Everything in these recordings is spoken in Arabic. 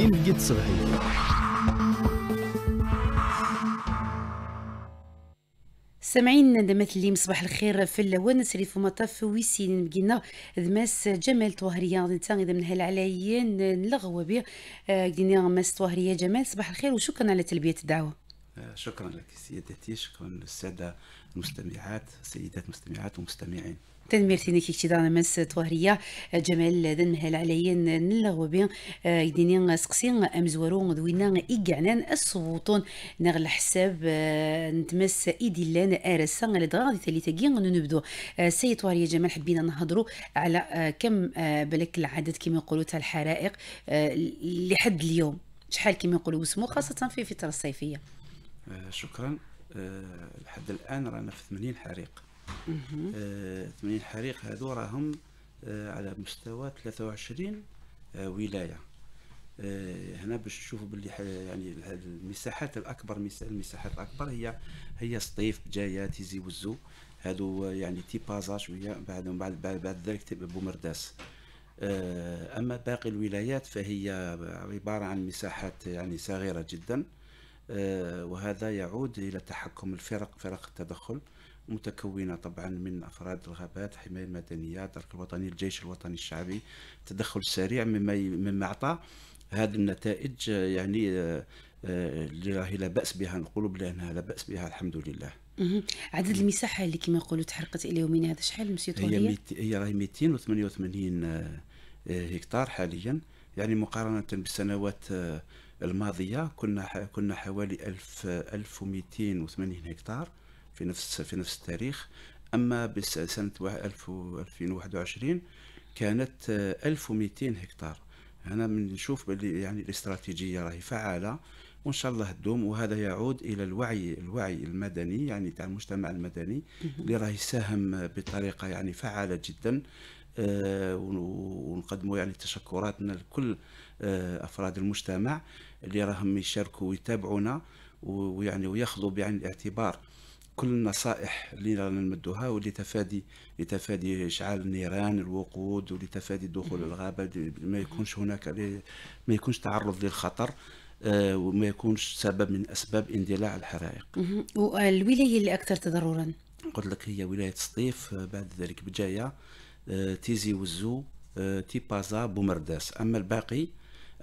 إنجد صبحي سامعين ندمت اللي مصباح الخير في اللون سريف مطاف ويسين بقينا ذماس جمال طوهرية نتا إذا من هالعلايين نلغوا به آه، قدينا ماس طوهرية جمال صباح الخير وشكرا على تلبية الدعوة آه، شكرا لك سيدتي شكرا للسادة المستمعات سيدات مستمعات ومستمعين تنميرتيني كي كتيدا مس طوهرية جمال ذن هل عليين نلغو بين آه، يديني سقسين أمزورو دوينا إيقعنان الصوتون نغل حساب آه، نتمس إيدي لان آرسا لدغا دي ثالثة كي نبدو آه، سي طوهرية جمال حبينا نهضرو على كم بلك العدد كما يقولوا تاع الحرائق لحد اليوم شحال كما يقولوا وسمو خاصة في الفترة الصيفية شكرا لحد الآن رانا في 80 حريق 80 آه، حريق هذو راهم آه، على مستوى 23 آه، ولايه هنا باش تشوفوا باللي يعني المساحات الاكبر المساحات الاكبر هي هي سطيف بجايه تيزي وزو هادو يعني تي بازا شويه بعد بعد بعد ذلك بومرداس اما باقي الولايات فهي عباره عن مساحات يعني صغيره جدا وهذا يعود الى تحكم الفرق فرق التدخل متكونة طبعا من أفراد الغابات حماية مدنية الدرك الوطني الجيش الوطني الشعبي تدخل سريع مما مما أعطى هذه النتائج يعني اللي راهي آه، لا باس بها نقولوا بانها لا باس بها الحمد لله عدد المساحه اللي كما يقولوا تحرقت الى يومنا هذا شحال مسيو هي ميت... هي راهي 288 آه، آه، هكتار حاليا يعني مقارنه بالسنوات الماضيه كنا كنا حوالي 1000 1280 هكتار في نفس في نفس التاريخ اما بسنه 2021 كانت 1200 آه، هكتار انا من نشوف باللي يعني الاستراتيجيه راهي فعاله وان شاء الله تدوم وهذا يعود الى الوعي الوعي المدني يعني تاع المجتمع المدني اللي راه يساهم بطريقه يعني فعاله جدا آه، ونقدموا يعني تشكراتنا لكل آه، افراد المجتمع اللي راهم يشاركوا ويتابعونا ويعني وياخذوا بعين الاعتبار كل النصائح اللي رانا نمدوها ولتفادي لتفادي اشعال النيران الوقود ولتفادي دخول الغابه ما يكونش هناك ما يكونش تعرض للخطر آه، وما يكونش سبب من اسباب اندلاع الحرائق. والولايه اللي اكثر تضررا؟ قلت لك هي ولايه سطيف آه، بعد ذلك بجايه آه، تيزي وزو تيبازا بومرداس اما الباقي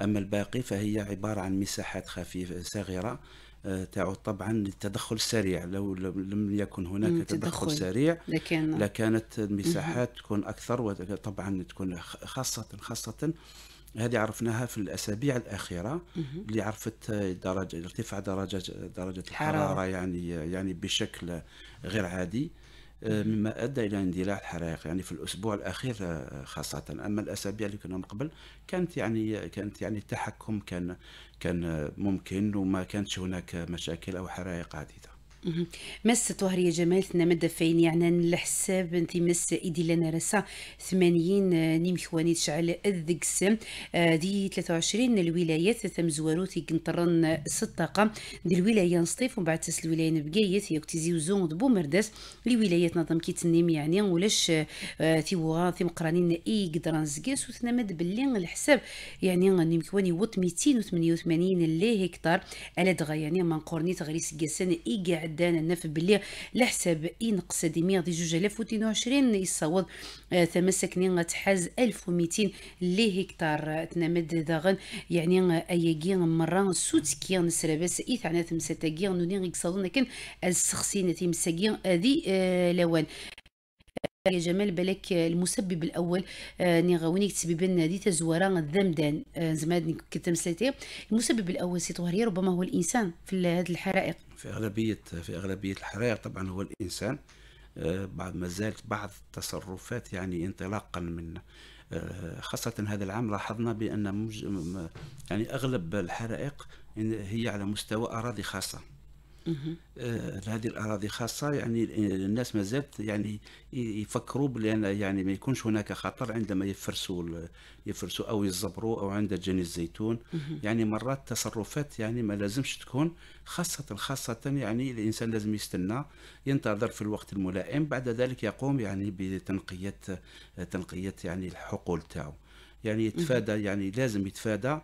اما الباقي فهي عباره عن مساحات خفيفه صغيره آه، تعود طبعا للتدخل السريع لو لم يكن هناك تدخل سريع لكن لكانت المساحات تكون اكثر وطبعا تكون خاصه خاصه هذه عرفناها في الاسابيع الاخيره اللي عرفت درجه ارتفاع درجه درجه الحراره يعني يعني بشكل غير عادي آه، مما ادى الى اندلاع الحرائق يعني في الاسبوع الاخير آه، خاصه اما الاسابيع اللي كنا من قبل كانت يعني كانت يعني التحكم كان كان ممكن وما كانتش هناك مشاكل او حرائق عديده مس يا جمال ثنا فين يعني الحساب انت مس ايدي لنا رسا 80 آه، نيم خواني تشعل الذقسم آه، دي 23 الولايات ثم زواروتي قنطرن سطاقه دي الولايه نصطيف ومن بعد تس الولايه نبقايت يكتزي وزون دبو مردس الولايات نظم كي تنيم يعني ولاش تي آه، وغا تي مقرانين اي قدران زقاس وثنا مد باللي الحساب يعني نيم خواني وط 288 اللي هكتار على دغا يعني ما نقورني تغريس سقاسن اي قاعد حدانا النف بلي على حساب ينقص ديمية دي جوج الاف وتين وعشرين يصوض تمسك آه، نين تحاز الف وميتين لي هكتار تنمد داغن يعني آه، كي مرة سوت كي بس اي عنا تمساتا كي نونين يقصدون لكن السخسينة تمساكي ذي آه، لوان يا جمال بالك آه، المسبب الاول آه، تسبب لنا هذه زوارا الذمدان آه، زعما كتمسلتي المسبب الاول سي طهريه ربما هو الانسان في هذه الحرائق في اغلبيه في اغلبيه الحرائق طبعا هو الانسان بعد ما زالت بعض التصرفات يعني انطلاقا من خاصة هذا العام لاحظنا بأن مج... يعني أغلب الحرائق هي على مستوى أراضي خاصة آه، هذه الاراضي خاصه يعني آه، الناس ما زالت يعني يفكروا بان يعني ما يكونش هناك خطر عندما يفرسوا يفرسوا او يزبروا او عند جني الزيتون يعني مرات تصرفات يعني ما لازمش تكون خاصه خاصه يعني الانسان لازم يستنى ينتظر في الوقت الملائم بعد ذلك يقوم يعني بتنقيه تنقيه يعني الحقول تاعو يعني يتفادى يعني لازم يتفادى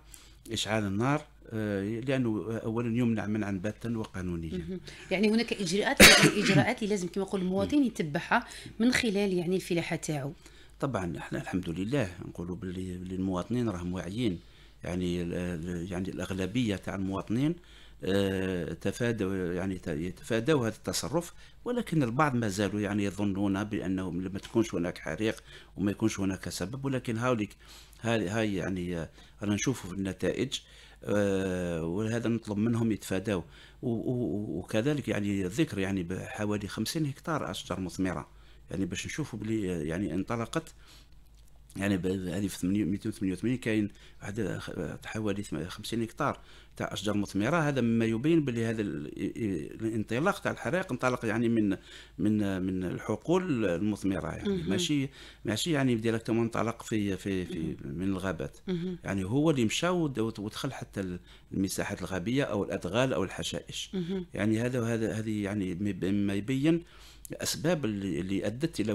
اشعال النار آه، لانه اولا يمنع منعا باتا وقانونيا. يعني هناك اجراءات اجراءات اللي لازم كما يقول المواطن يتبعها من خلال يعني الفلاحه تاعو. طبعا احنا الحمد لله نقولوا باللي المواطنين راهم واعيين يعني يعني الاغلبيه تاع المواطنين آه، تفادوا يعني يتفادوا هذا التصرف ولكن البعض ما زالوا يعني يظنون بانه ما تكونش هناك حريق وما يكونش هناك سبب ولكن هاوليك هاي يعني آه، رانا نشوفوا في النتائج آه، وهذا نطلب منهم يتفاداو وكذلك يعني ذكر يعني بحوالي 50 هكتار اشجار مثمره يعني باش نشوفوا بلي يعني انطلقت يعني هذه في 288 كاين واحد حوالي 50 هكتار تاع اشجار مثمره هذا مما يبين بلي هذا الانطلاق تاع الحرائق انطلق يعني من من من الحقول المثمره يعني ماشي ماشي يعني ديريكتومون انطلق في في في من الغابات يعني هو اللي مشى ودخل حتى المساحات الغابيه او الادغال او الحشائش يعني هذا وهذا هذه يعني مما يبين الاسباب اللي ادت الى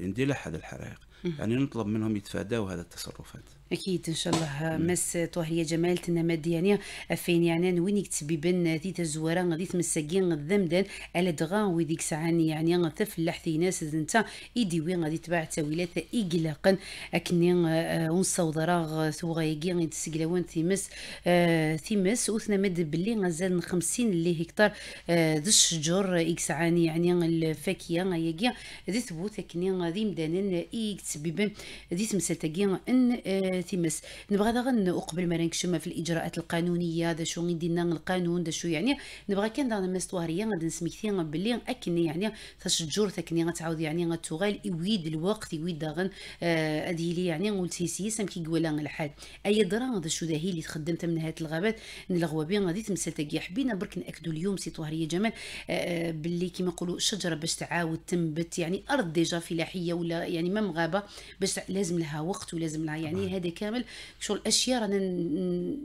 اندلاع هذا الحرائق يعني نطلب منهم يتفاداوا هذه التصرفات اكيد ان شاء الله مس طهريه جمال تنما ديانيا فين يعني وين يكتبي بن ذي تزوران غادي تمساكين الذمدان على دغا وديك سعاني يعني تفلح في ناس انت ايدي وين غادي تبع تاويلات اقلاقا اكني آه، ونصو ضراغ ثوغايكي تسقلاوان ثيمس آه، ثيمس مد باللي غزال 50 اللي هكتار آه، ذي الشجر يكسعان يعني الفاكهه غايكي ذي ثبوت اكني غادي مدانن يكتبي بن ذي تمساتكي ان تيمس نبغى غن قبل ما نكشم في الاجراءات القانونيه هذا شو ندير القانون هذا شو يعني نبغى كان دانا مس طواريه غادي نسمي كثير باللي اكن يعني تشجر تكني غتعاود يعني غتغال يويد الوقت يويد داغن آه، هذه لي يعني قلتي سي سام كي قولا الحال اي درا هذا شو هي اللي تخدمت من هاد الغابات الغوابين غادي تمثل تاكي حبينا برك ناكدوا اليوم سي طوهريه جمال آه، آه، بلي كيما نقولوا الشجره باش تعاود تنبت يعني ارض ديجا فلاحيه ولا يعني مام غابه باش لازم لها وقت ولازم لها يعني هذا هذه كامل شغل اشياء رانا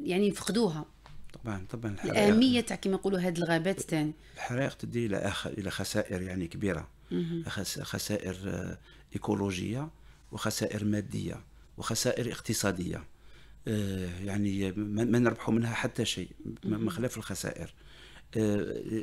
يعني نفقدوها طبعا طبعا الحرائق الاهميه تاع كما نقولوا هذه الغابات ثاني الحرائق تدي الى الى خسائر يعني كبيره خسائر آه، ايكولوجيه وخسائر ماديه وخسائر اقتصاديه آه، يعني ما نربحوا منها حتى شيء من خلاف الخسائر آه،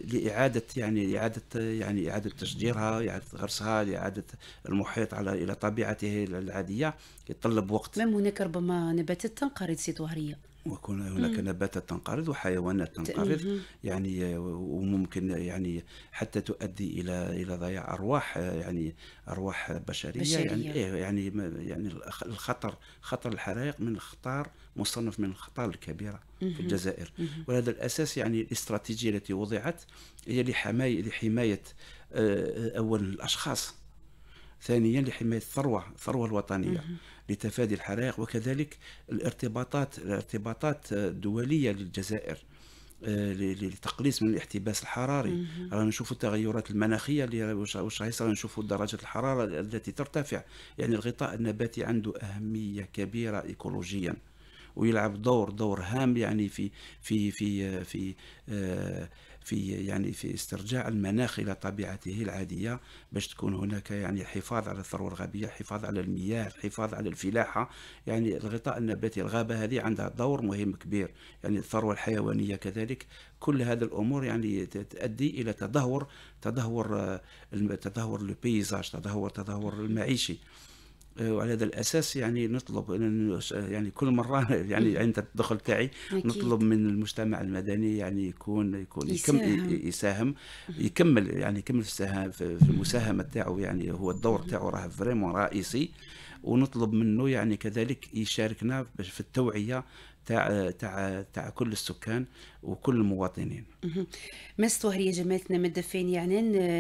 لاعاده يعني اعاده يعني اعاده تشجيرها اعاده غرسها لاعاده المحيط على الى طبيعته العاديه يتطلب وقت. مم هناك ربما نباتات تنقرض سيطوهرية وكون هناك مم. نباتات تنقرض وحيوانات تنقرض إمم. يعني وممكن يعني حتى تؤدي الى الى ضياع ارواح يعني ارواح بشريه, يعني بشرية. يعني إيه يعني يعني الخطر خطر الحرائق من الخطار مصنف من الخطار الكبيره في إمم. الجزائر إمم. ولهذا الاساس يعني الاستراتيجيه التي وضعت هي لحمايه لحمايه اولا الاشخاص ثانيا لحماية الثروة الثروة الوطنية لتفادي الحرائق وكذلك الارتباطات الارتباطات الدولية للجزائر آه، لتقليص من الاحتباس الحراري رانا نشوفوا التغيرات المناخيه اللي واش راهي نشوفوا درجه الحراره التي ترتفع يعني الغطاء النباتي عنده اهميه كبيره ايكولوجيا ويلعب دور دور هام يعني في في في آه، في آه في يعني في استرجاع المناخ الى طبيعته العاديه باش تكون هناك يعني حفاظ على الثروه الغابيه حفاظ على المياه حفاظ على الفلاحه يعني الغطاء النباتي الغابه هذه عندها دور مهم كبير يعني الثروه الحيوانيه كذلك كل هذه الامور يعني تؤدي الى تدهور تدهور آه، تدهور لو تدهور تدهور المعيشي آه، وعلى هذا الاساس يعني نطلب يعني كل مره يعني عند الدخل تاعي نطلب من المجتمع المدني يعني يكون يكون يساهم يساهم يكمل يعني يكمل في المساهمه تاعو يعني هو الدور تاعو راه فريمون رئيسي ونطلب منه يعني كذلك يشاركنا في التوعيه تاع تاع تاع كل السكان وكل المواطنين مست وهرية جمالتنا مدفين يعني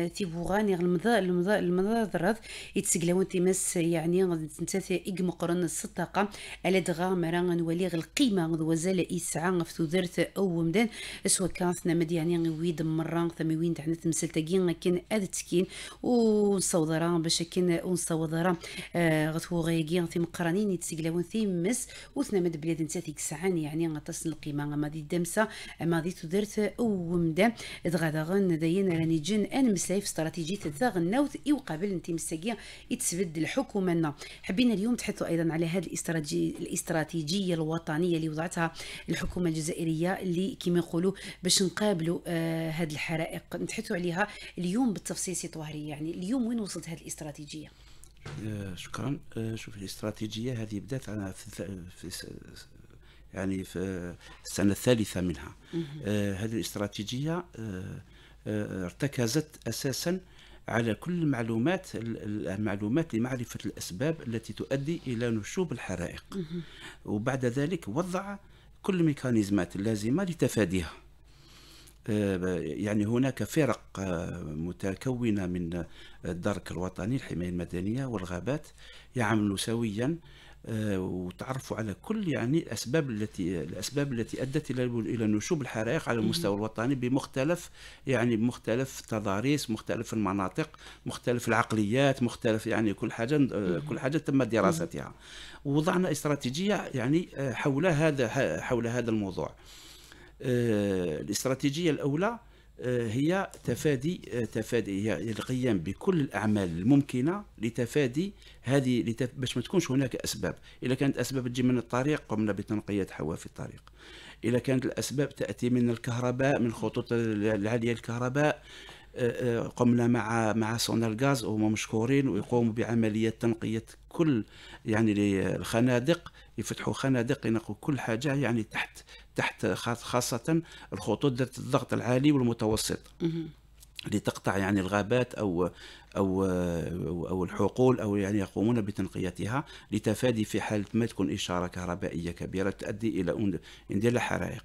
تي بوغاني تيبوغاني المضا المضا المضا يتسقلاو انت مس يعني انت اقمقرن الصدقة على دغا مران ولي القيمة وزال يسعى في ثوذرت أو مدان سوا كان ثنا مد يعني ويد مران ثم وين تحنا تمسل تاكين لكن اد تكين راه باش كان كن راه غتو غيقين في مقرانين يتسقلاو انت مس وثنا مد بلاد انت تيكسعان يعني غتصل القيمة غما دي دمسة ماضي تدرت مدى دغادا غن داين راني جن ان مسايف استراتيجية استراتيجيه النوت اي قابل انتي مساقيه يتسبد الحكومه حبينا اليوم تحثوا ايضا على هذه الاستراتيجيه الوطنيه اللي وضعتها الحكومه الجزائريه اللي كما يقولوا باش نقابلوا آه هذه الحرائق نتحثوا عليها اليوم بالتفصيل سي يعني اليوم وين وصلت هذه الاستراتيجيه آه، شكرا آه، شوف الاستراتيجيه هذه بدات انا في يعني في السنة الثالثة منها آه، هذه الاستراتيجية آه، آه، ارتكزت أساسا على كل المعلومات المعلومات لمعرفة الأسباب التي تؤدي إلى نشوب الحرائق وبعد ذلك وضع كل الميكانيزمات اللازمة لتفاديها يعني هناك فرق متكونة من الدرك الوطني الحماية المدنية والغابات يعمل سويا آه، وتعرفوا على كل يعني الاسباب التي الاسباب التي ادت الى الى نشوب الحرائق على المستوى الوطني بمختلف يعني بمختلف التضاريس مختلف المناطق مختلف العقليات مختلف يعني كل حاجه آه، كل حاجه تم دراستها ووضعنا استراتيجيه يعني آه، حول هذا حول هذا الموضوع الاستراتيجيه الاولى آه، هي تفادي آه، تفادي هي القيام بكل الاعمال الممكنه لتفادي هذه لتف... باش ما تكونش هناك اسباب اذا كانت اسباب تجي من الطريق قمنا بتنقيه حواف الطريق اذا كانت الاسباب تاتي من الكهرباء من خطوط العاليه الكهرباء آه، قمنا مع مع سونال الغاز وهم مشكورين ويقوموا بعمليه تنقيه كل يعني الخنادق يفتحوا خنادق ينقوا كل حاجه يعني تحت تحت خاصة الخطوط ذات الضغط العالي والمتوسط لتقطع يعني الغابات أو أو أو الحقول أو يعني يقومون بتنقيتها لتفادي في حالة ما تكون إشارة كهربائية كبيرة تؤدي إلى إندلاع حرائق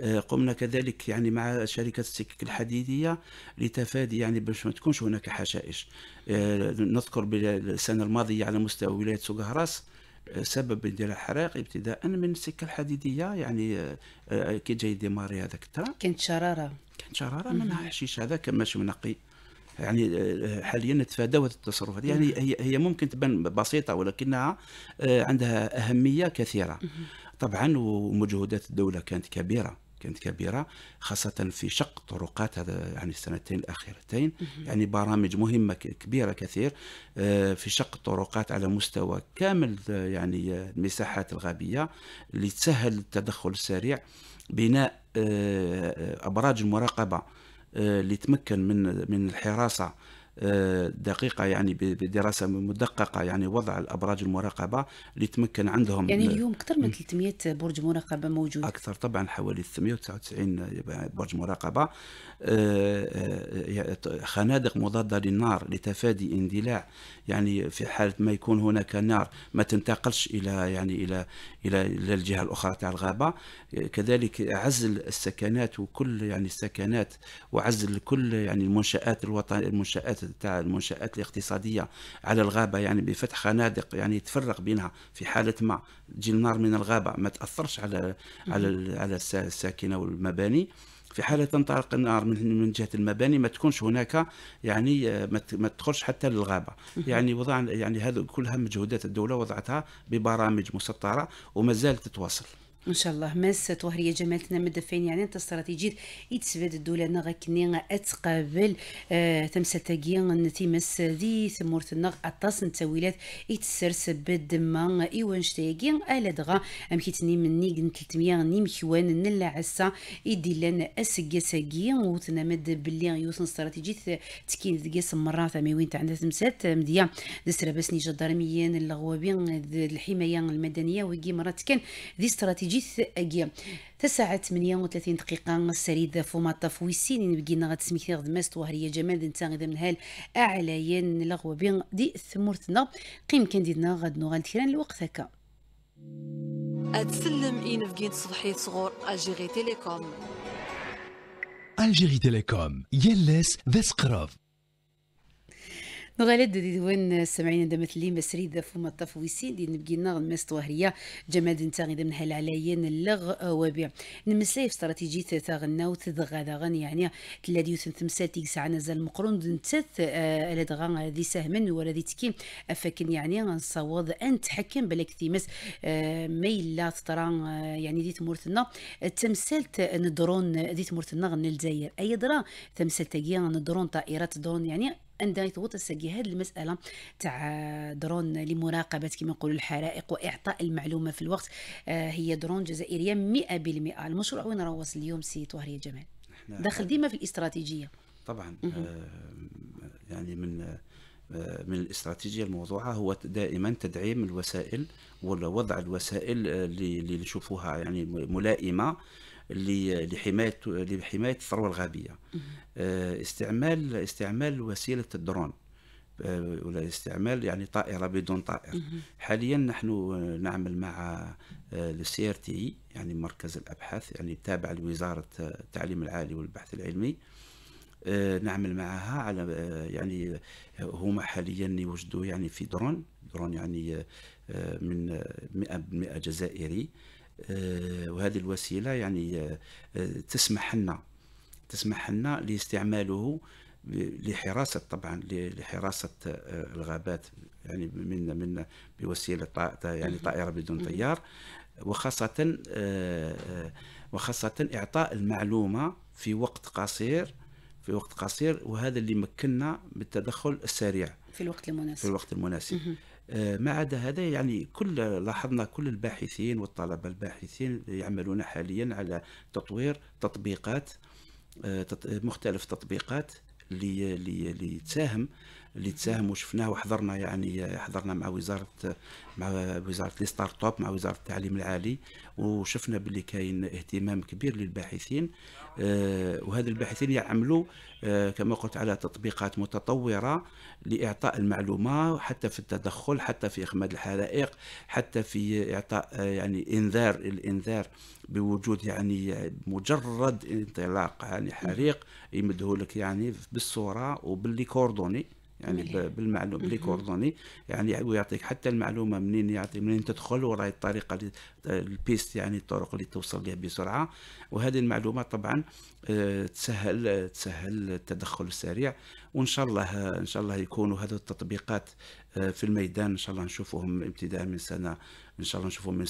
آه، قمنا كذلك يعني مع شركة السكك الحديدية لتفادي يعني باش ما تكونش هناك حشائش آه، نذكر بالسنة الماضية على مستوى ولاية هراس سبب ديال الحرائق ابتداء من السكه الحديديه يعني آه، آه، كي جاي ديماري هذاك الترا كانت شراره كانت شراره منها الحشيش هذاك ماشي منقي يعني آه، حاليا نتفاداو هذه التصرفات يعني هي هي ممكن تبان بسيطه ولكنها عندها اهميه كثيره طبعا ومجهودات الدوله كانت كبيره كانت كبيره خاصه في شق طرقات هذا يعني السنتين الاخيرتين يعني برامج مهمه كبيره كثير آه، في شق الطرقات على مستوى كامل يعني المساحات الغابيه اللي تسهل التدخل السريع بناء آه، ابراج المراقبه آه، اللي تمكن من من الحراسه دقيقة يعني بدراسة مدققة يعني وضع الأبراج المراقبة اللي تمكن عندهم يعني اليوم أكثر من 300 برج مراقبة موجود أكثر طبعا حوالي 899 برج مراقبة آه، آه، خنادق مضادة للنار لتفادي اندلاع يعني في حالة ما يكون هناك نار ما تنتقلش إلى يعني إلى إلى إلى الجهة الأخرى تاع الغابة كذلك عزل السكنات وكل يعني السكنات وعزل كل يعني المنشآت الوطنية المنشآت تاع المنشات الاقتصاديه على الغابه يعني بفتح خنادق يعني تفرق بينها في حاله ما تجي النار من الغابه ما تاثرش على على على الساكنه والمباني في حاله تنطلق النار من من جهه المباني ما تكونش هناك يعني ما تدخلش حتى للغابه يعني وضع يعني هذا كلها مجهودات الدوله وضعتها ببرامج مسطره زالت تتواصل ان شاء الله مس وهريه جمالتنا مدفين يعني انت استراتيجيه يتسبد الدوله نغ كني اتقابل آه تمثل نتي نتيمس دي ثمورت نغ اطاس نتاويلات يتسرس بدما ايوان شتاكي الا دغا امكيتني مني 300 نيم كوان نلا عسا يدي لنا اسكا وتنا وتنمد بلي يوصل استراتيجيه تكين دقيس مرات امي وين تاع تمسات مديا دسرا باسني جدارميين الغوابين الحمايه المدنيه ويجي مرات كان دي استراتيجيه جيت اكيا تسعة 38 دقيقة السريد فوماطا فويسين بقينا غد سميكي غد ماست وهرية جمال دين غدا من هال اعلايان لغوة بين دي ثمورتنا قيم كان ديدنا غد نوغال تيران الوقت هكا أتسلم إين بقين صبحية صغور ألجيري تيليكوم ألجيري تيليكوم يلس ذس سقراف نغالد دي دوان السامعين دا مثلي مسريد فما الطفويسين دي نبقي ناغ ماس طوهرية جماد انتاغي نتاغي هل العلايين اللغ وبيع نمسايف استراتيجية تاغناو تدغادا غن يعني تلادي يوثن تمسال تيكسع زال مقرون دنتث الادغان آه، ذي سهمن ولا ذي تكيم افكن يعني نصوض ان تحكم بلاك ثيمس آه، ميل لا تطران آه، يعني دي تمورتنا تمسالت ندرون دي تمورتنا غن الجزائر اي درا تمسال تاقيا ندرون طائرات درون يعني عندنا يضبط الساقي هذه المساله تاع درون لمراقبه كما نقولوا الحرائق واعطاء المعلومه في الوقت آه، هي درون جزائريه 100% المشروع وين راه واصل اليوم سي طهريه جمال داخل آه، ديما في الاستراتيجيه طبعا آه يعني من آه، من الاستراتيجية الموضوعة هو دائما تدعيم الوسائل ووضع الوسائل اللي نشوفوها يعني ملائمة لحمايه لحمايه الثروه الغابيه آه، استعمال استعمال وسيله الدرون آه، ولا استعمال يعني طائره بدون طائر حاليا نحن آه، نعمل مع السي ار تي يعني مركز الابحاث يعني تابع لوزاره التعليم العالي والبحث العلمي نعمل معها على يعني هما حاليا يوجدوا يعني في درون درون يعني من 100% جزائري آه، وهذه الوسيله يعني تسمح لنا آه، تسمح لنا لاستعماله لحراسه طبعا لحراسه آه، الغابات يعني من من بوسيله يعني طائره بدون طيار وخاصه وخاصه اعطاء المعلومه في وقت قصير في وقت قصير وهذا اللي مكننا بالتدخل السريع في الوقت المناسب في الوقت المناسب آه، ما عدا هذا يعني كل لاحظنا كل الباحثين والطلبه الباحثين يعملون حاليا على تطوير تطبيقات آه، مختلف تطبيقات اللي اللي تساهم اللي تساهم وشفناه وحضرنا يعني حضرنا مع وزاره مع وزاره لي ستارت اب مع وزاره التعليم العالي وشفنا باللي كاين اهتمام كبير للباحثين آه، وهذا الباحثين يعملوا آه، كما قلت على تطبيقات متطورة لإعطاء المعلومة حتى في التدخل حتى في إخماد الحرائق حتى في إعطاء آه، يعني إنذار الإنذار بوجود يعني مجرد انطلاق يعني حريق يمده لك يعني بالصورة وباللي كوردوني يعني بالمعلوم بلي كوردوني يعني ويعطيك حتى المعلومه منين يعطي منين تدخل وراي الطريقه البيست يعني الطرق اللي توصل لها بسرعه وهذه المعلومات طبعا آه، تسهل تسهل التدخل السريع وان شاء الله ان شاء الله يكونوا هذه التطبيقات آه، في الميدان ان شاء الله نشوفوهم ابتداء من سنه ان شاء الله نشوفوهم من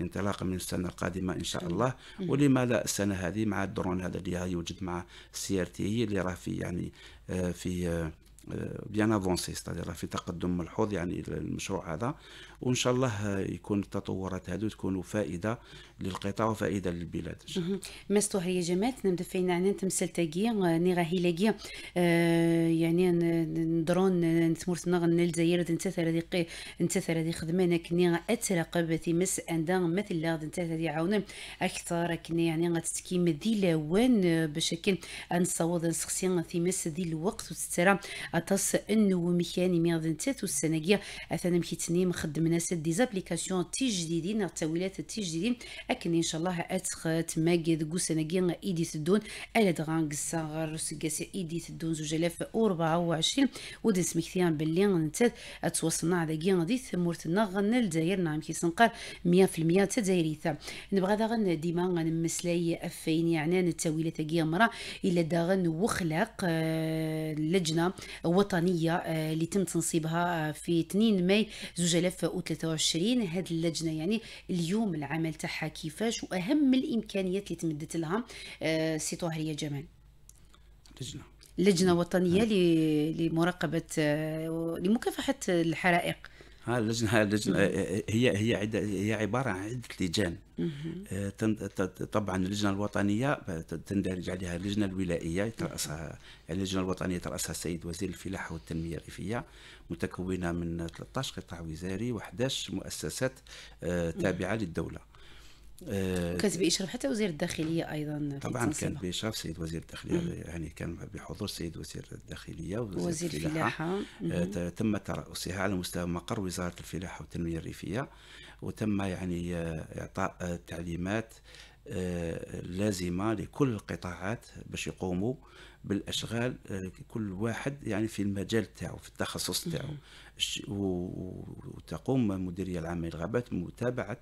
انطلاقا من السنه القادمه ان شاء الله ولما لا السنه هذه مع الدرون هذا اللي يوجد مع السي ار تي اللي راه في يعني آه، في آه، بيان افونسي راه في تقدم ملحوظ يعني المشروع هذا وان شاء الله يكون التطورات هذو تكون فائده للقطاع وفائده للبلاد مس طهريه جماعتنا مدفعين عن تمثال تاكي ني راهي لاكي يعني ندرون نتمور تنغ الجزائر تنتثر هذه نتثر هذه خدمانا كني اترقب في مس اندا مثل لا نتثر هذه عاون اكثر كني يعني غتسكي مدي لوان آه، بشكل ان صوض شخصيا في مس ذي الوقت وتسترى اتص انه ميكاني ميغ نتث السنه كي اثنا مكيتني مخدم مناسات ديزابليكاسيون تاويلات التاويلات جديدين اكن ان شاء الله اتخت ماجد قوسناكين ايديث الدون الادغان قصاغر سكاسي ايديث الدون زوج الاف وربعة وعشرين ودس مكثيان باللي نتات اتواصلنا على كين دي ثمورتنا نغن الجزائر نعم كي سنقال مية في المية نبغى داغن ديما غنمسلاي افين يعني التاويلات كي مرا الا داغن وخلاق آه، لجنة وطنية آه، اللي تم تنصيبها آه، في 2 ماي زوج الاف 2023 هذه اللجنه يعني اليوم العمل تاعها كيفاش واهم الامكانيات اللي تمدت لها آه، سي طهريه جمال لجنه لجنه وطنيه نعم. لمراقبه آه، لمكافحه الحرائق ها اللجنه هاي اللجنه إيه، إيه، هي هي هي عباره عن عده لجان إيه، طبعا اللجنه الوطنيه تندرج عليها اللجنه الولائيه يتراسها اللجنه الوطنيه يتراسها السيد وزير الفلاحه والتنميه الريفيه متكونه من 13 قطاع وزاري و11 مؤسسات تابعه للدوله آه، كانت باشراف حتى وزير الداخليه ايضا طبعا كان باشراف سيد وزير الداخليه مم. يعني كان بحضور سيد وزير الداخليه وزير, وزير الفلاحه آه تم ترأسها على مستوى مقر وزاره الفلاحه والتنميه الريفيه وتم يعني اعطاء تعليمات لازمه لكل القطاعات باش يقوموا بالاشغال آه، كل واحد يعني في المجال تاعو في التخصص تاعو وتقوم المديريه العامه للغابات بمتابعه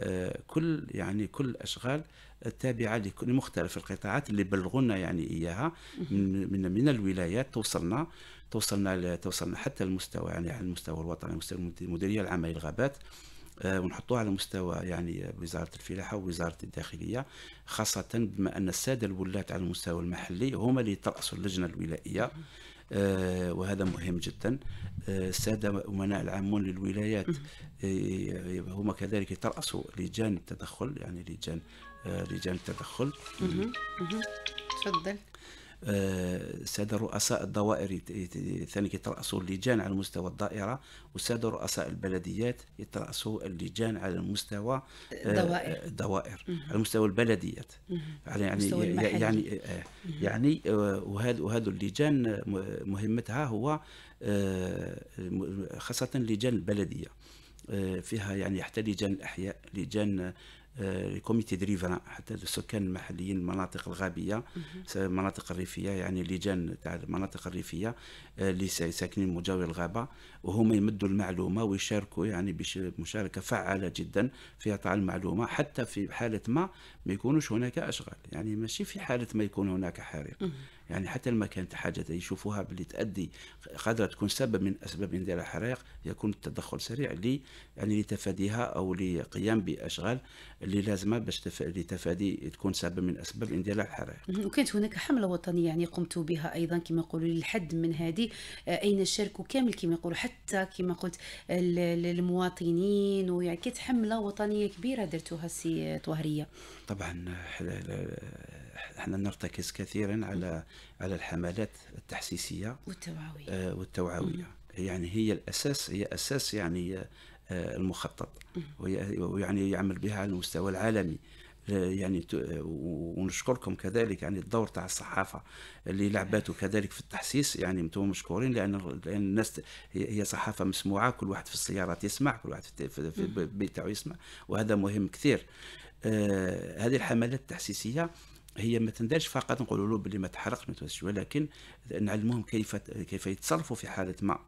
آه، كل يعني كل الاشغال التابعه لمختلف القطاعات اللي بلغونا يعني اياها من من, من الولايات توصلنا توصلنا توصلنا حتى المستوى يعني على المستوى الوطني مستوى المديريه العامه للغابات آه، ونحطوها على مستوى يعني وزاره الفلاحه ووزاره الداخليه خاصه بما ان الساده الولاة على المستوى المحلي هما اللي يترأسوا اللجنه الولائيه آه، وهذا مهم جدا آه، السادة أمناء العامون للولايات هما كذلك يترأسوا لجان التدخل يعني لجان لجان التدخل تفضل الساده رؤساء الدوائر ثاني كيتراسوا اللجان على مستوى الدائره والساده رؤساء البلديات يترأسوا اللجان على مستوى آه، الدوائر الدوائر على مستوى البلديات على يعني يعني يعني, يعني, آه، يعني، آه، وهذا وهذا اللجان مهمتها هو خاصه لجان البلديه فيها يعني حتى لجان الاحياء لجان كوميتي آه، دريفران حتى السكان المحليين المناطق الغابيه المناطق الريفيه يعني اللجان تاع المناطق الريفيه اللي آه، ساكنين مجاور الغابه وهما يمدوا المعلومه ويشاركوا يعني بمشاركه فعاله جدا في اعطاء المعلومه حتى في حاله ما ما يكونوش هناك اشغال يعني ماشي في حاله ما يكون هناك حريق يعني حتى لما كانت حاجة يشوفوها باللي تؤدي قادرة تكون سبب من أسباب اندلاع الحرائق يكون التدخل سريع لي يعني لتفاديها أو لقيام بأشغال اللي لازمة باش لتفادي تكون سبب من أسباب اندلاع الحرائق وكانت هناك حملة وطنية يعني قمت بها أيضا كما يقولوا للحد من هذه آه، أين شاركوا كامل كما يقولوا حتى كما قلت المواطنين ويعني كانت حملة وطنية كبيرة درتوها السي طهرية طبعا احنا نرتكز كثيرا على على الحملات التحسيسيه والتوعويه آه، والتوعويه يعني هي الاساس هي اساس يعني آه، المخطط ويعني يعمل بها على المستوى العالمي يعني ونشكركم كذلك يعني الدور تاع الصحافه اللي لعبته كذلك في التحسيس يعني انتم مشكورين لان لان الناس هي صحافه مسموعه كل واحد في السيارات يسمع كل واحد في البيت تاعو يسمع وهذا مهم كثير آه هذه الحملات التحسيسيه هي ما تندرش فقط نقولوا له بلي ما تحرق ما ولكن نعلمهم كيف كيف يتصرفوا في حاله ما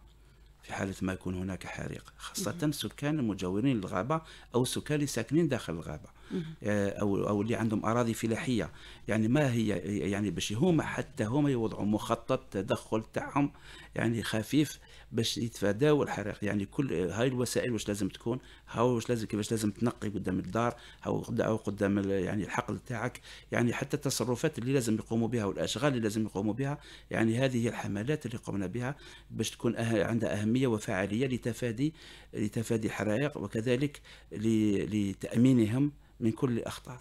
في حاله ما يكون هناك حريق خاصه سكان المجاورين للغابه او السكان اللي ساكنين داخل الغابه آه، او او اللي عندهم اراضي فلاحيه يعني ما هي يعني باش هما حتى هما يوضعوا مخطط تدخل تاعهم يعني خفيف باش يتفاداوا الحرائق يعني كل هاي الوسائل واش لازم تكون هاو واش لازم كيفاش لازم تنقي قدام الدار او قدام يعني الحقل تاعك يعني حتى التصرفات اللي لازم يقوموا بها والاشغال اللي لازم يقوموا بها يعني هذه هي الحملات اللي قمنا بها باش تكون أه... عندها اهميه وفعاليه لتفادي لتفادي الحرائق وكذلك ل... لتامينهم من كل الأخطار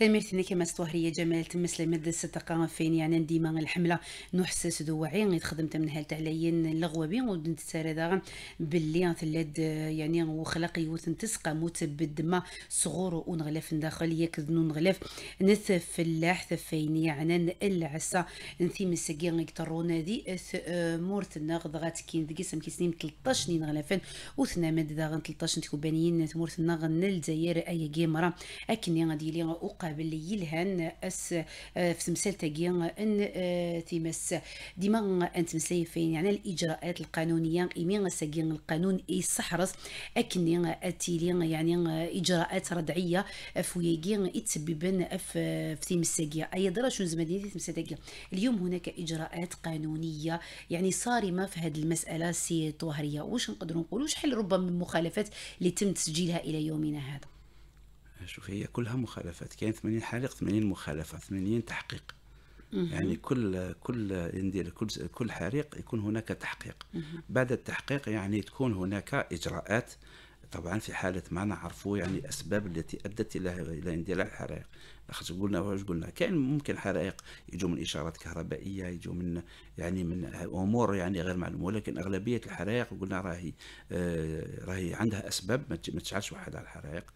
تمرتني كما ستوهرية جمال تمثل مدرسة فين يعني ديما الحملة نحسس دوعي غي تخدمت من هالت عليين اللغوبي ودنت سارداغا باللي ثلاد يعني وخلق يوث تسقى موت بالدما صغور ونغلف داخل يكذنو نغلف نث فلاح ثفين يعني العسى نثي مسكي غيكترون ذي اث آه، مورت ناغ غات كين ذي قسم كيسنين 13 نغلفن وثنا مد داغن 13 تكوبانيين مورت ناغ اي ايا المراه اكني غادي لي اقابل يلهن اس آه، في تمثال تاكي آه، ان آه، تيمس ديما أن انت فين يعني الاجراءات القانونيه ايمين ساكي القانون إي صحرس اكني اتيلي يعني اجراءات ردعيه فويكي يتسببن في تيمساكي اي شنو دراش زمدينه تيمساكي اليوم هناك اجراءات قانونيه يعني صارمه في هذه المساله سي طهريه واش نقدروا نقولوا شحال ربما من مخالفات اللي تم تسجيلها الى يومنا هذا شوف هي كلها مخالفات كاين 80 حالق 80 مخالفه 80 تحقيق يعني كل كل ندير كل كل حريق يكون هناك تحقيق بعد التحقيق يعني تكون هناك اجراءات طبعا في حاله ما نعرفوا يعني الاسباب التي ادت الى الى اندلاع الحرائق خاطر قلنا واش قلنا كاين ممكن حرائق يجوا من اشارات كهربائيه يجوا من يعني من امور يعني غير معلومه ولكن اغلبيه الحرائق قلنا راهي آه، راهي عندها اسباب ما تشعلش وحدها الحرائق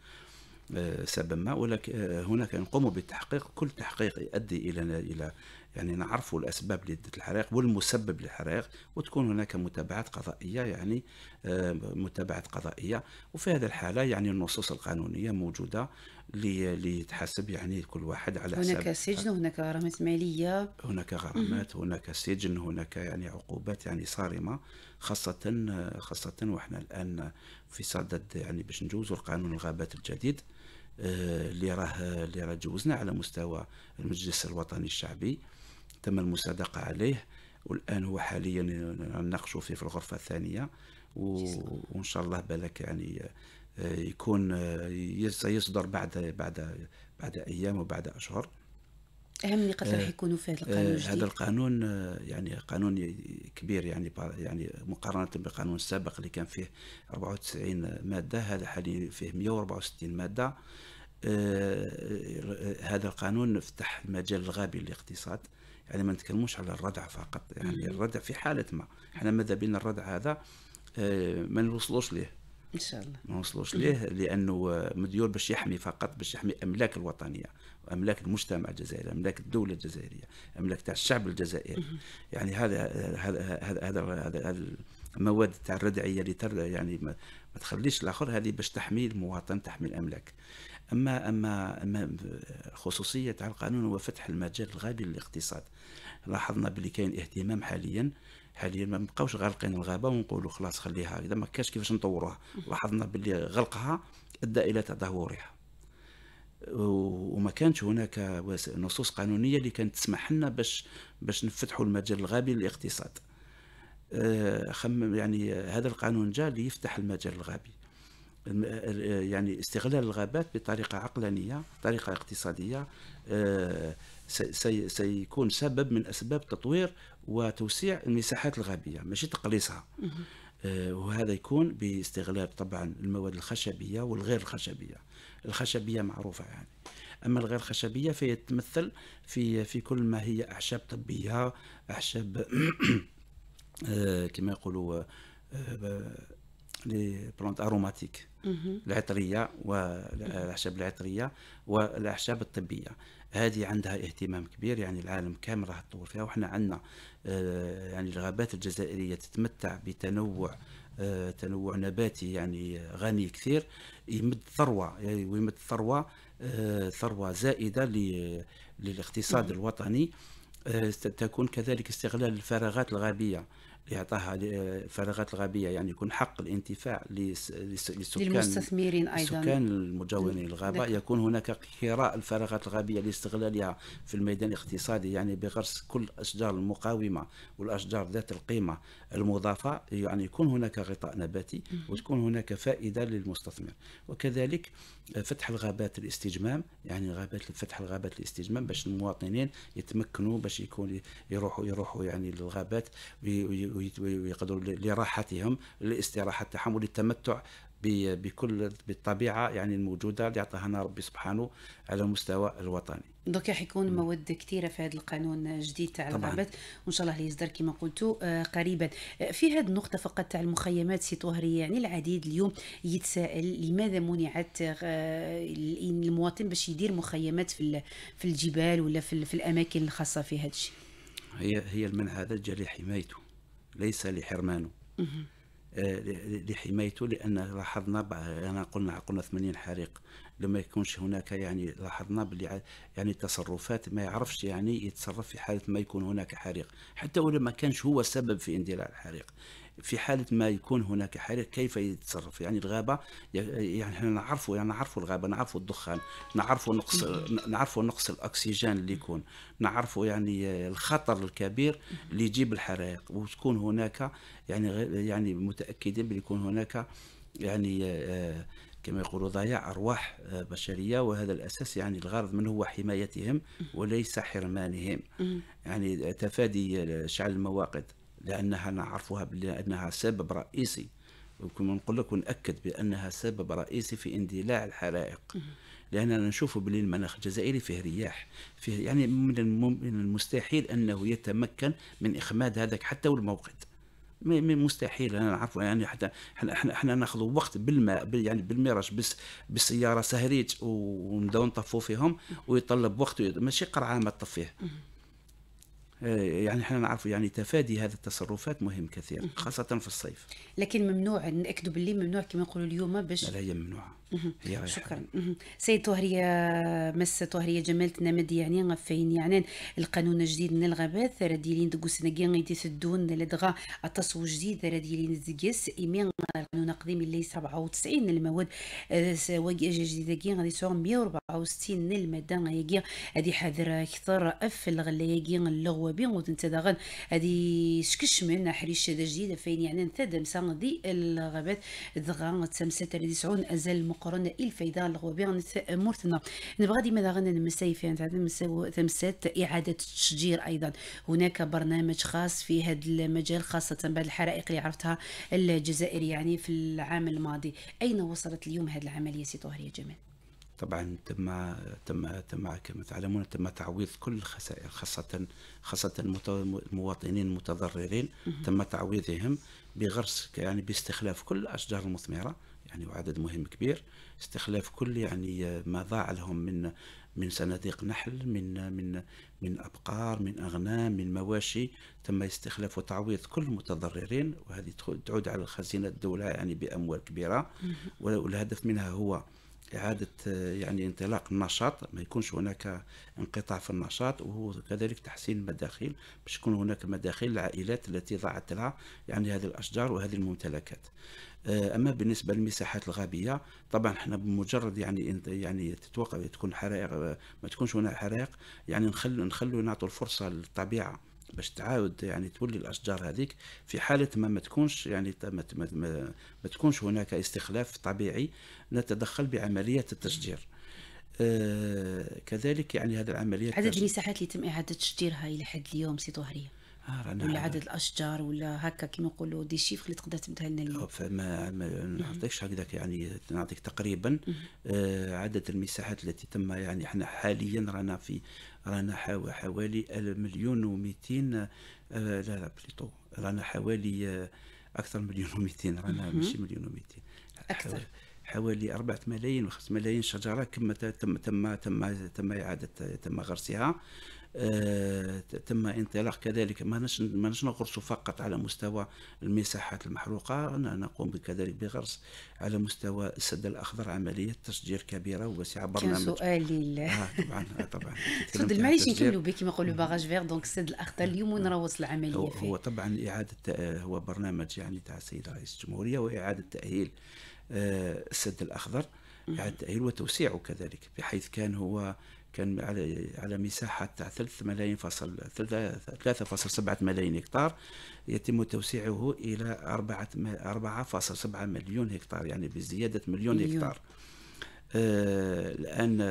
آه، سبب ما ولكن آه، هناك نقوم بالتحقيق كل تحقيق يؤدي الى الى يعني نعرفوا الاسباب لده الحرائق والمسبب للحرائق وتكون هناك متابعات قضائيه يعني آه، متابعات قضائيه وفي هذه الحاله يعني النصوص القانونيه موجوده ليتحاسب يعني كل واحد على حسب هناك سجن هناك غرامات ماليه هناك غرامات هناك سجن هناك يعني عقوبات يعني صارمه خاصه خاصه واحنا الان في صدد يعني باش نجوزوا القانون الغابات الجديد آه، اللي راه اللي راه جوزنا على مستوى المجلس الوطني الشعبي تم المصادقه عليه والان هو حاليا نناقشوا فيه في الغرفه الثانيه وان شاء الله بالك يعني آه، يكون سيصدر آه، بعد بعد بعد ايام وبعد اشهر اهم نقاط راح آه، يكونوا في هذا آه، القانون الجديد هذا القانون آه، يعني قانون كبير يعني يعني مقارنه بالقانون السابق اللي كان فيه 94 ماده هذا حاليا فيه 164 ماده هذا القانون فتح المجال الغابي للاقتصاد يعني ما نتكلموش على الردع فقط يعني الردع في حاله ما احنا ماذا بين الردع هذا ما نوصلوش ليه ان شاء الله ما نوصلوش ليه لانه مديور باش يحمي فقط باش يحمي املاك الوطنيه املاك المجتمع الجزائري املاك الدوله الجزائريه املاك تاع الشعب الجزائري يعني هذا هذا هذا هذا المواد تاع الردعيه اللي تر يعني ما, ما تخليش الاخر هذه باش تحمي المواطن تحمي الاملاك اما اما اما خصوصيه تاع القانون هو فتح المجال الغابي للاقتصاد لاحظنا باللي كاين اهتمام حاليا حاليا ما بقاوش غالقين الغابه ونقولوا خلاص خليها اذا ما كاش كيفاش نطوروها لاحظنا باللي غلقها ادى الى تدهورها وما كانش هناك نصوص قانونيه اللي كانت تسمح لنا باش باش نفتحوا المجال الغابي للاقتصاد آه، خمم يعني هذا القانون جاء ليفتح المجال الغابي آه، يعني استغلال الغابات بطريقه عقلانيه طريقه اقتصاديه آه، سيكون سبب من اسباب تطوير وتوسيع المساحات الغابيه ماشي تقليصها وهذا يكون باستغلال طبعا المواد الخشبيه والغير الخشبيه الخشبيه معروفه يعني اما الغير خشبيه فيتمثل في في كل ما هي اعشاب طبيه اعشاب آه، كما يقولوا آه، لي بلانت اروماتيك العطريه والاعشاب العطريه والاعشاب الطبيه هذه عندها اهتمام كبير يعني العالم كامل راه تطور فيها وحنا عندنا آه، يعني الغابات الجزائريه تتمتع بتنوع آه، تنوع نباتي يعني غني كثير يمد ثروه يعني ويمد ثروه آه، ثروه زائده للاقتصاد نعم. الوطني آه، تكون كذلك استغلال الفراغات الغابيه إعطاها الفراغات الغابية يعني يكون حق الانتفاع للسكان للمستثمرين أيضا السكان المجاورين للغابه نعم. يكون هناك كراء الفراغات الغابية لاستغلالها في الميدان الاقتصادي يعني بغرس كل الأشجار المقاومة والأشجار ذات القيمة المضافة يعني يكون هناك غطاء نباتي وتكون هناك فائدة للمستثمر وكذلك فتح الغابات الاستجمام يعني غابات فتح الغابات الاستجمام باش المواطنين يتمكنوا باش يكون يروحوا يروحوا يعني للغابات ويقدروا لراحتهم للاستراحه تاعهم وللتمتع بكل بالطبيعه يعني الموجوده اللي عطاها لنا ربي سبحانه على المستوى الوطني. دونك راح يكون مواد كثيره في هذا القانون الجديد تاع الغابات وان شاء الله يصدر كما قلتوا آه، قريبا. آه، في هذه النقطه فقط تاع المخيمات سي يعني العديد اليوم يتساءل لماذا منعت آه، المواطن باش يدير مخيمات في في الجبال ولا في, في الاماكن الخاصه في هذا الشيء. هي هي المنع هذا جاء لحمايته ليس لحرمانه. لحمايته لان لاحظنا انا قلنا قلنا 80 حريق لما يكونش هناك يعني لاحظنا باللي يعني تصرفات ما يعرفش يعني يتصرف في حاله ما يكون هناك حريق حتى ولو ما كانش هو السبب في اندلاع الحريق في حاله ما يكون هناك حريق كيف يتصرف يعني الغابه يعني احنا نعرفوا يعني نعرفوا الغابه نعرفوا الدخان نعرفوا نقص نعرفوا نقص الاكسجين اللي يكون نعرفوا يعني الخطر الكبير اللي يجيب الحرائق وتكون هناك يعني يعني متاكدين بلي يكون هناك يعني آه، كما يقولوا ضياع ارواح آه، بشريه وهذا الاساس يعني الغرض منه هو حمايتهم وليس حرمانهم يعني تفادي شعل المواقد لأنها نعرفها بأنها سبب رئيسي وكما نقول لك ونأكد بأنها سبب رئيسي في اندلاع الحرائق لأننا نشوف باللي المناخ الجزائري فيه رياح فيه يعني من المستحيل أنه يتمكن من إخماد هذاك حتى والموقد مستحيل انا نعرف يعني حتى احنا احنا, احنا ناخذ وقت بالماء يعني بالميرش بس بالسياره سهريت ونبداو نطفو فيهم ويطلب وقت ماشي قرعه ما تطفيه آه، يعني احنا نعرف يعني تفادي هذه التصرفات مهم كثير خاصه في الصيف لكن ممنوع ناكدوا باللي ممنوع كما نقولوا اليوم باش لا هي ممنوعه شكرا سيد طهريه آه، مس طهريه جمال تنمد يعني غفين يعني القانون الجديد من الغابات راديلين دقو سنقين غيدي سدون لدغا التصو جديد راديلين زقيس ايمين القانون القديم اللي 97 المواد آه، سواقي جديده كي غادي تسعو 164 الماده غيكي هادي حذر اكثر اف الغلايكي اللغوبي وانت داغن هادي شكش من حريش جديده فين يعني سان دي الغابات دغا تسمسات رادي سعون ازال مقارنه الفايده الغوبية مرتنا نبغى ديما غانا نمساي في عند تمسات اعاده التشجير ايضا هناك برنامج خاص في هذا المجال خاصه بعد الحرائق اللي عرفتها الجزائر يعني في العام الماضي اين وصلت اليوم هذه العمليه سي طاهر يا جمال طبعا تم تم تم كما تعلمون تم تعويض كل الخسائر خاصه خاصه المواطنين المتضررين تم تعويضهم بغرس يعني باستخلاف كل الاشجار المثمره يعني وعدد مهم كبير استخلاف كل يعني آه، ما ضاع لهم من من صناديق نحل من من من ابقار من اغنام من مواشي تم استخلاف وتعويض كل المتضررين وهذه تعود على الخزينه الدوله يعني باموال كبيره والهدف منها هو إعادة آه، يعني انطلاق النشاط ما يكونش هناك انقطاع في النشاط وهو كذلك تحسين المداخيل باش يكون هناك مداخيل للعائلات التي ضاعت لها يعني هذه الأشجار وهذه الممتلكات آه، اما بالنسبه للمساحات الغابيه طبعا احنا بمجرد يعني يعني تتوقع تكون حرائق آه، ما تكونش هنا حرائق يعني نخلو نخلو نعطوا الفرصه للطبيعه باش تعاود يعني تولي الاشجار هذيك في حاله ما ما تكونش يعني ما, ما, ما, تكونش هناك استخلاف طبيعي نتدخل بعمليه التشجير آه كذلك يعني هذه العمليه عدد المساحات اللي تم اعاده تشجيرها الى حد اليوم سي طهريه آه ولا عدد الاشجار ولا هكا كيما نقولوا دي شيف اللي تقدر تبدها لنا اليوم فما ما نعطيكش هكذاك يعني نعطيك تقريبا آه عدد المساحات التي تم يعني احنا حاليا رانا في رانا حوالي مليون و200 آه لا لا بليطو رانا حوالي آه اكثر من مليون و200 رانا ماشي مليون و200 اكثر حوالي 4 ملايين و5 ملايين شجره كما تم تم تم تم اعاده تم غرسها آه، تم انطلاق كذلك ما نغرس فقط على مستوى المساحات المحروقة نقوم كذلك بغرس على مستوى السد الأخضر عملية تشجير كبيرة وواسعة برنامج كان سؤالي آه طبعا آه طبعا سد معليش نكملوا به كما يقولوا باغاج فيغ دونك السد الأخضر آه، اليوم آه. نروص العملية فيه. هو طبعا إعادة هو برنامج يعني تاع السيد رئيس الجمهورية وإعادة تأهيل السد الأخضر إعادة تأهيل وتوسيعه كذلك بحيث كان هو كان على على مساحه تاع 3 ملايين فاصل 3.7 ملايين هكتار يتم توسيعه الى 4 4.7 مليون هكتار يعني بزياده مليون, مليون. هكتار آه الان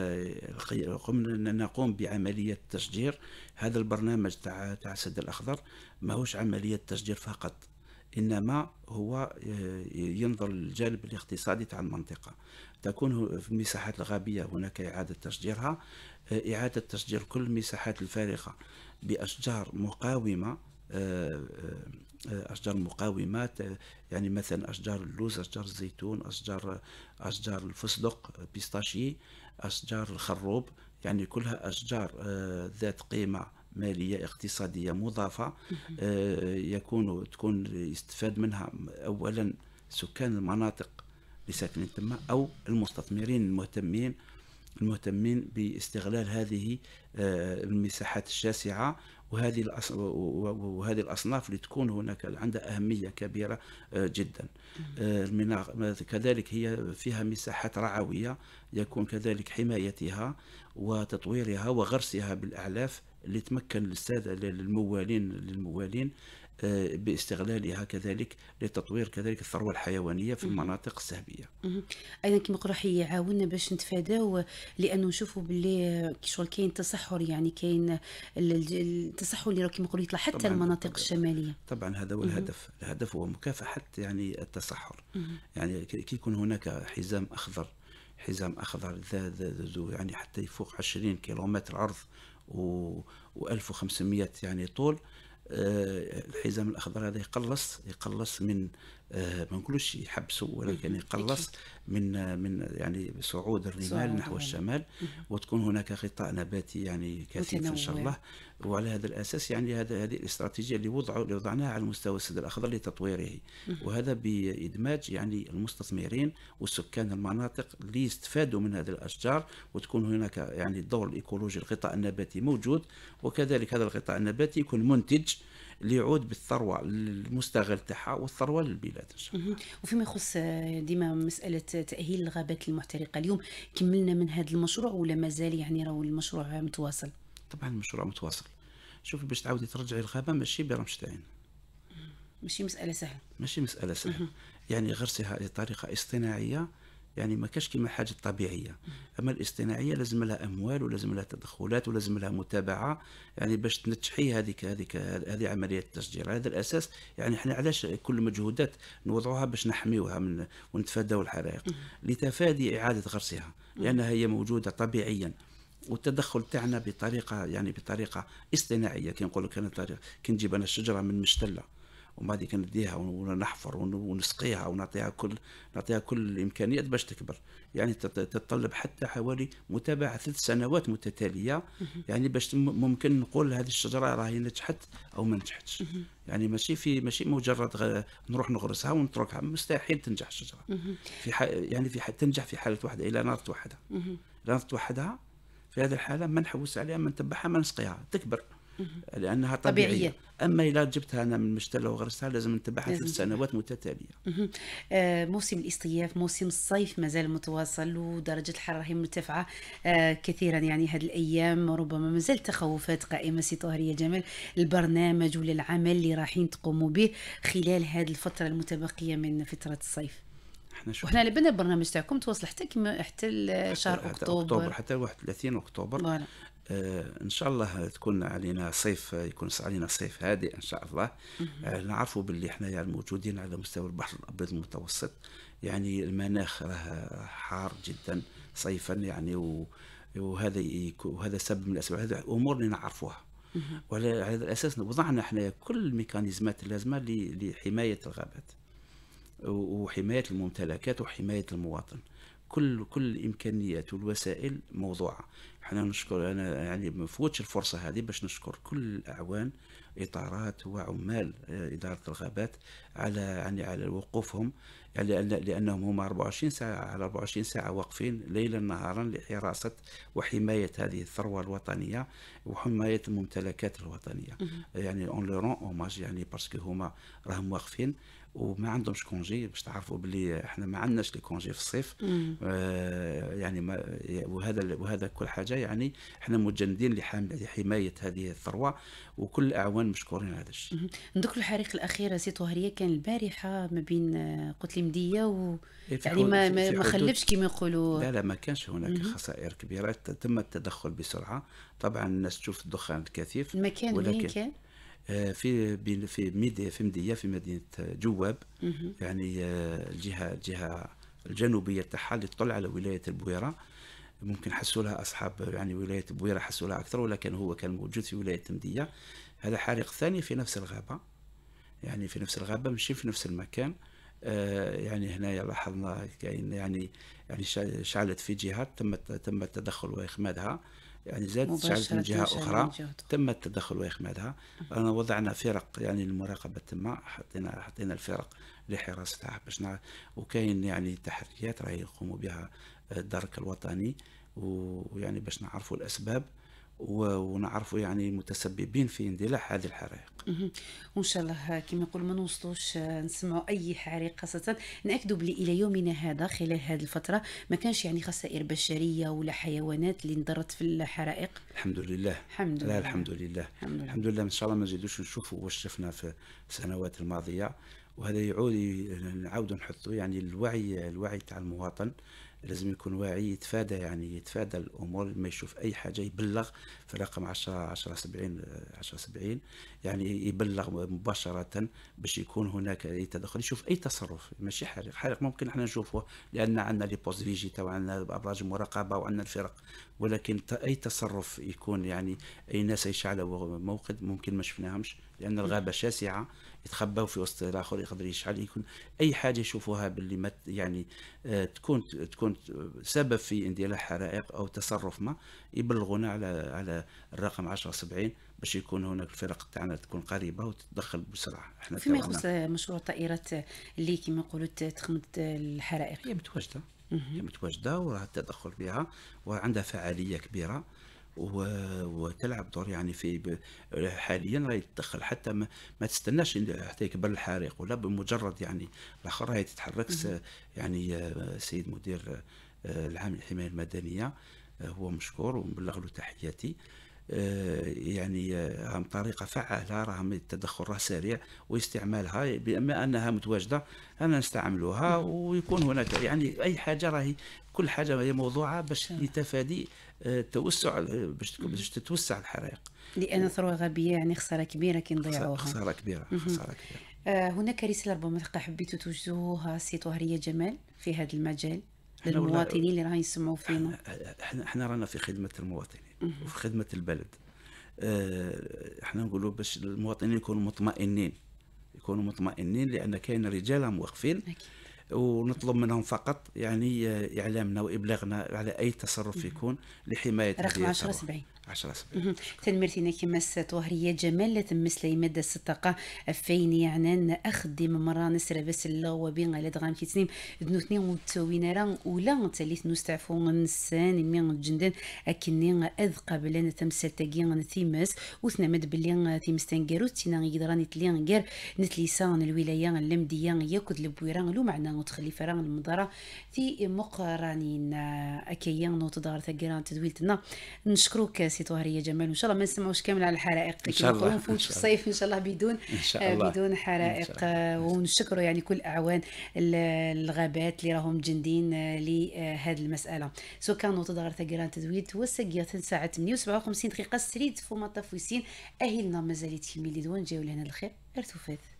قمنا نقوم بعمليه تشجير هذا البرنامج تاع تاع السد الاخضر ماهوش عمليه تشجير فقط انما هو آه، ينظر للجانب الاقتصادي تاع المنطقه تكون في المساحات الغابيه هناك اعاده تشجيرها آه، اعاده تشجير كل المساحات الفارغه باشجار مقاومه آه، اشجار مقاومه يعني مثلا اشجار اللوز اشجار الزيتون اشجار اشجار الفستق بيستاشي اشجار الخروب يعني كلها اشجار ذات قيمه ماليه اقتصاديه مضافه آه، يكون تكون يستفاد منها اولا سكان المناطق اللي ساكنين تما او المستثمرين المهتمين المهتمين باستغلال هذه آه، المساحات الشاسعه وهذه وهذه الاصناف اللي تكون هناك عندها اهميه كبيره آه، جدا كذلك هي فيها مساحات رعويه يكون كذلك حمايتها وتطويرها وغرسها بالاعلاف اللي تمكن الساده للموالين للموالين آه، باستغلالها كذلك لتطوير كذلك الثروه الحيوانيه في المناطق السهبيه. ايضا كما نقولوا راح يعاوننا باش نتفاداو آه، لانه نشوفوا باللي آه، شغل كاين تصحر يعني كاين التصحر اللي كما نقولوا يطلع حتى المناطق الشماليه. طبعا هذا هو الهدف، الهدف هو مكافحه يعني التصحر. يعني كي يكون هناك حزام اخضر حزام اخضر ذا ذو يعني حتى يفوق 20 كيلومتر عرض و1500 يعني طول آه، الحزام الاخضر هذا يقلص يقلص من آه، ما نقولوش يحبسوا ولكن يقلص من من يعني صعود الرمال نحو أيوة. الشمال وتكون هناك غطاء نباتي يعني كثيف ان شاء الله وعلى هذا الاساس يعني هذا هذه الاستراتيجيه اللي وضعوا اللي وضعناها على مستوى السد الاخضر لتطويره وهذا بادماج يعني المستثمرين والسكان المناطق اللي يستفادوا من هذه الاشجار وتكون هناك يعني الدور الايكولوجي الغطاء النباتي موجود وكذلك هذا الغطاء النباتي يكون منتج ليعود بالثروه للمستغل تاعها والثروه للبلاد ان شاء الله. وفيما يخص آه، ديما مساله تاهيل الغابات المحترقه اليوم كملنا من هذا المشروع ولا مازال يعني راهو المشروع متواصل؟ طبعا المشروع متواصل. شوفي باش تعاودي ترجعي الغابه ماشي برمشتين. ماشي مساله سهله. ماشي مساله سهله. يعني غرسها بطريقه اصطناعيه يعني ما كاش كيما حاجه طبيعيه اما الاصطناعيه لازم لها اموال ولازم لها تدخلات ولازم لها متابعه يعني باش تنجحي هذيك هذيك هذه عمليه التشجير هذا الاساس يعني احنا علاش كل المجهودات نوضعوها باش نحميوها من ونتفاداو الحرائق لتفادي اعاده غرسها لانها هي موجوده طبيعيا والتدخل تاعنا بطريقه يعني بطريقه اصطناعيه كي نقول لك انا طريقه كي نجيب انا الشجره من مشتله ومن بعد نديها ونحفر ونسقيها ونعطيها كل نعطيها كل الامكانيات باش تكبر يعني تتطلب حتى حوالي متابعه ثلاث سنوات متتاليه يعني باش ممكن نقول هذه الشجره راهي نجحت او ما نجحتش يعني ماشي في ماشي مجرد نروح نغرسها ونتركها مستحيل تنجح الشجره في يعني في تنجح في حاله واحده الى نار توحدها الى نار توحدها في هذه الحاله ما نحوس عليها ما نتبعها ما نسقيها تكبر لانها طبيعيه, طبيعية. اما اذا جبتها انا من مشتله وغرستها لازم نتبعها ثلاث سنوات متتاليه آه موسم الاصطياف موسم الصيف مازال متواصل ودرجه الحراره هي مرتفعه آه كثيرا يعني هذه الايام ربما مازال تخوفات قائمه سي طهريه جمال البرنامج ولا العمل اللي رايحين تقوموا به خلال هذه الفتره المتبقيه من فتره الصيف احنا شو وحنا لبنا البرنامج تاعكم تواصل حتى كما حتى شهر اكتوبر حتى اكتوبر حتى 31 اكتوبر آه، ان شاء الله تكون علينا صيف يكون علينا صيف هادئ ان شاء الله آه، نعرفوا باللي حنايا الموجودين على مستوى البحر الابيض المتوسط يعني المناخ راه حار جدا صيفا يعني و... وهذا وهذا سبب من الاسباب هذه امور اللي نعرفوها وعلى هذا الاساس وضعنا احنا كل الميكانيزمات اللازمه لحمايه الغابات وحمايه الممتلكات وحمايه المواطن كل كل الامكانيات والوسائل موضوعه حنا نشكر انا يعني ما فوتش الفرصه هذه باش نشكر كل الاعوان اطارات وعمال آه، اداره الغابات على يعني على وقوفهم يعني لانهم هما 24 ساعه على 24 ساعه واقفين ليلا نهارا لحراسه وحمايه هذه الثروه الوطنيه وحمايه الممتلكات الوطنيه يعني اون لو رون اوماج يعني باسكو هما راهم واقفين وما عندهمش كونجي باش تعرفوا باللي احنا ما عندناش لي كونجي في الصيف آه يعني ما وهذا وهذا كل حاجه يعني احنا متجندين لحمايه هذه الثروه وكل الاعوان مشكورين على هذا الشيء نذكر الحريق الاخير سي طهريه كان البارحه ما بين قلت لي مديه و إيه، يعني ما ما, خلفش كما يقولوا لا لا ما كانش هناك خسائر كبيره تم التدخل بسرعه طبعا الناس تشوف الدخان الكثيف المكان ولكن وين كان؟ آه، في في ميديا في مديه في مدينه جواب يعني الجهه آه، الجهه الجنوبيه تاعها اللي تطل على ولايه البويره ممكن حسوا لها اصحاب يعني ولايه بويره حسوا لها اكثر ولكن هو كان موجود في ولايه مديه هذا حريق ثاني في نفس الغابه يعني في نفس الغابه ماشي في نفس المكان آه، يعني هنايا لاحظنا كاين يعني يعني شعلت في جهات تم تم التدخل واخمادها يعني زادت تشعلت من جهه اخرى تم التدخل واخمادها انا وضعنا فرق يعني المراقبه تما حطينا حطينا الفرق لحراستها باش وكاين يعني تحريات راهي يقوموا بها الدرك الوطني ويعني باش نعرفوا الاسباب ونعرفوا يعني متسببين في اندلاع هذه الحرائق وان شاء الله كما نقولوا ما نوصلوش آه، نسمعوا اي حريق خاصه ناكدوا بلي الى يومنا هذا خلال هذه الفتره ما كانش يعني خسائر بشريه ولا حيوانات اللي انضرت في الحرائق الحمد لله الحمد لله الحمد لله الحمد لله, الحمد لله. ان شاء الله ما نزيدوش نشوفوا واش شفنا في السنوات الماضيه وهذا يعود نعاودوا نحطوا يعني الوعي الوعي تاع المواطن لازم يكون واعي يتفادى يعني يتفادى الامور ما يشوف اي حاجه يبلغ في رقم 10 10 70 10 70 يعني يبلغ مباشره باش يكون هناك اي تدخل يشوف اي تصرف ماشي حريق حريق ممكن احنا نشوفه لان عندنا لي بوست فيجي تاع عندنا ابراج مراقبه وعندنا الفرق ولكن اي تصرف يكون يعني اي ناس يشعلوا موقد ممكن ما شفناهمش لان الغابه شاسعه يتخبوا في وسط الاخر يقدر يشعل يكون اي حاجه يشوفوها باللي يعني آه، تكون تكون سبب في اندلاع حرائق او تصرف ما يبلغونا على على الرقم 1070 باش يكون هناك الفرق تاعنا تكون قريبه وتتدخل بسرعه احنا فيما يخص مشروع الطائرات اللي كما نقولوا تخمد الحرائق هي متواجده هي متواجده وراها التدخل بها وعندها فعاليه كبيره وتلعب دور يعني في حاليا راهي تدخل حتى ما, ما تستناش حتى يكبر الحريق ولا بمجرد يعني الاخر راهي تتحرك يعني السيد مدير آه، العام للحمايه المدنيه آه، هو مشكور ونبلغ له تحياتي آه، يعني عن طريقة فعالة راهم التدخل راه سريع واستعمالها بما أنها متواجدة أنا نستعملوها ويكون هناك يعني أي حاجة راهي كل حاجة هي موضوعة باش لتفادي توسع باش باش تتوسع الحرائق لان ثروه غبيه يعني خساره كبيره كي نضيعوها خساره كبيره خساره كبيره آه هناك رساله ربما تلقى حبيتوا توجهوها سي طهريه جمال في هذا المجال للمواطنين اللي راهم يسمعوا فينا احنا احنا رانا في خدمه المواطنين وفي خدمه البلد آه، احنا نقولوا باش المواطنين يكونوا مطمئنين يكونوا مطمئنين لان كاين رجال موقفين أكيد. ونطلب منهم فقط يعني اعلامنا وابلاغنا على اي تصرف يكون لحمايه رقم 1070 10 سبعين تنمرتينا كما طهريه جمال تمس لي ماده الطاقه فين يعني اخدم مره نسرى بس الله وبين على دغام كي تنيم دنو دنوتني وتوينا راه ولا تاليت نستعفو نسان من جندن اكني اذ قبل تمثل تاكي نتيمس وثنمد باللي ثيمس تنكارو تينا يقدران يتلين غير نتليسان الولايه اللمديه ياكد البويره لو معنا تخليف راه المضاره في مقرنين اكيان نوت دار تاكيران تدويلتنا نشكروك سي طهريه جمال وان شاء الله ما نسمعوش كامل على الحرائق ان شاء الله نفوتش الصيف ان شاء الله بدون إن شاء الله. بدون حرائق ونشكروا يعني كل اعوان الغابات اللي راهم جندين آه، لهذه المساله سو كانوا تدغر ثقران تدويت وسقيا ساعه 8 و57 دقيقه سريد فما طفوسين اهلنا مازالت في ميلي دوان جاو لهنا الخير ارتفاث